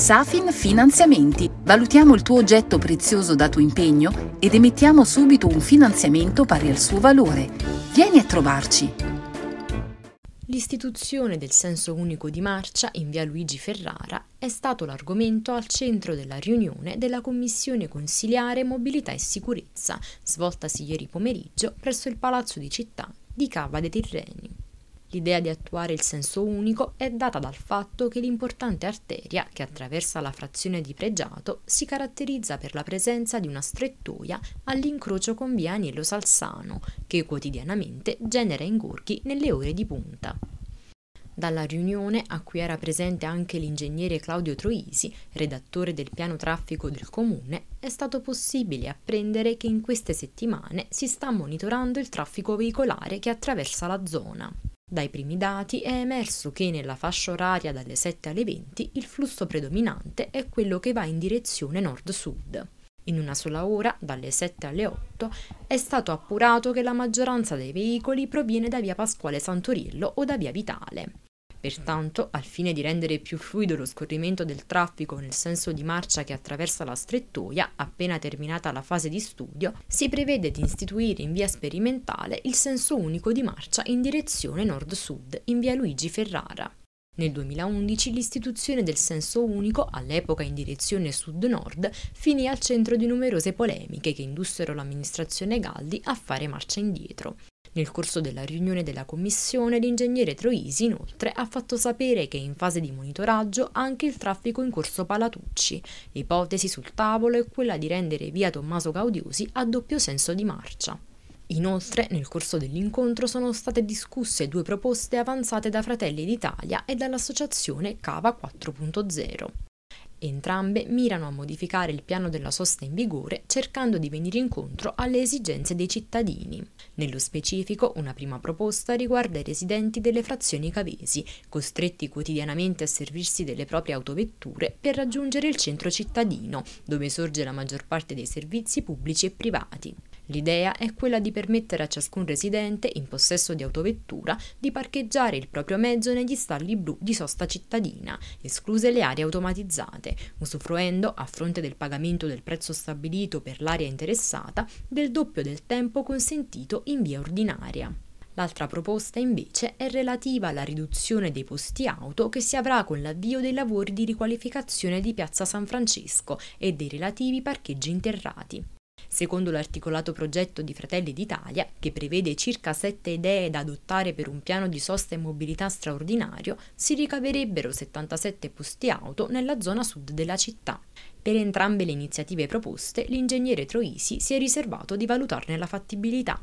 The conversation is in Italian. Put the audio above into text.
Safin Finanziamenti. Valutiamo il tuo oggetto prezioso da tuo impegno ed emettiamo subito un finanziamento pari al suo valore. Vieni a trovarci. L'istituzione del senso unico di marcia in via Luigi Ferrara è stato l'argomento al centro della riunione della Commissione Consiliare Mobilità e Sicurezza, svoltasi ieri pomeriggio presso il Palazzo di Città di Cava dei Tirreni. L'idea di attuare il senso unico è data dal fatto che l'importante arteria che attraversa la frazione di Pregiato si caratterizza per la presenza di una strettoia all'incrocio con via Aniello Salsano, che quotidianamente genera ingorghi nelle ore di punta. Dalla riunione, a cui era presente anche l'ingegnere Claudio Troisi, redattore del piano traffico del comune, è stato possibile apprendere che in queste settimane si sta monitorando il traffico veicolare che attraversa la zona. Dai primi dati è emerso che nella fascia oraria dalle 7 alle 20 il flusso predominante è quello che va in direzione nord-sud. In una sola ora, dalle 7 alle 8, è stato appurato che la maggioranza dei veicoli proviene da via Pasquale Santorillo o da via Vitale. Pertanto, al fine di rendere più fluido lo scorrimento del traffico nel senso di marcia che attraversa la strettoia, appena terminata la fase di studio, si prevede di istituire in via sperimentale il senso unico di marcia in direzione nord-sud in via Luigi Ferrara. Nel 2011 l'istituzione del senso unico, all'epoca in direzione sud-nord, finì al centro di numerose polemiche che indussero l'amministrazione Galdi a fare marcia indietro. Nel corso della riunione della commissione, l'ingegnere Troisi inoltre ha fatto sapere che è in fase di monitoraggio anche il traffico in corso Palatucci. L'ipotesi sul tavolo è quella di rendere via Tommaso Gaudiusi a doppio senso di marcia. Inoltre, nel corso dell'incontro sono state discusse due proposte avanzate da Fratelli d'Italia e dall'associazione Cava 4.0. Entrambe mirano a modificare il piano della sosta in vigore cercando di venire incontro alle esigenze dei cittadini. Nello specifico, una prima proposta riguarda i residenti delle frazioni cavesi, costretti quotidianamente a servirsi delle proprie autovetture per raggiungere il centro cittadino, dove sorge la maggior parte dei servizi pubblici e privati. L'idea è quella di permettere a ciascun residente in possesso di autovettura di parcheggiare il proprio mezzo negli stalli blu di sosta cittadina, escluse le aree automatizzate, usufruendo, a fronte del pagamento del prezzo stabilito per l'area interessata, del doppio del tempo consentito in via ordinaria. L'altra proposta invece è relativa alla riduzione dei posti auto che si avrà con l'avvio dei lavori di riqualificazione di Piazza San Francesco e dei relativi parcheggi interrati. Secondo l'articolato progetto di Fratelli d'Italia, che prevede circa sette idee da adottare per un piano di sosta e mobilità straordinario, si ricaverebbero 77 posti auto nella zona sud della città. Per entrambe le iniziative proposte, l'ingegnere Troisi si è riservato di valutarne la fattibilità.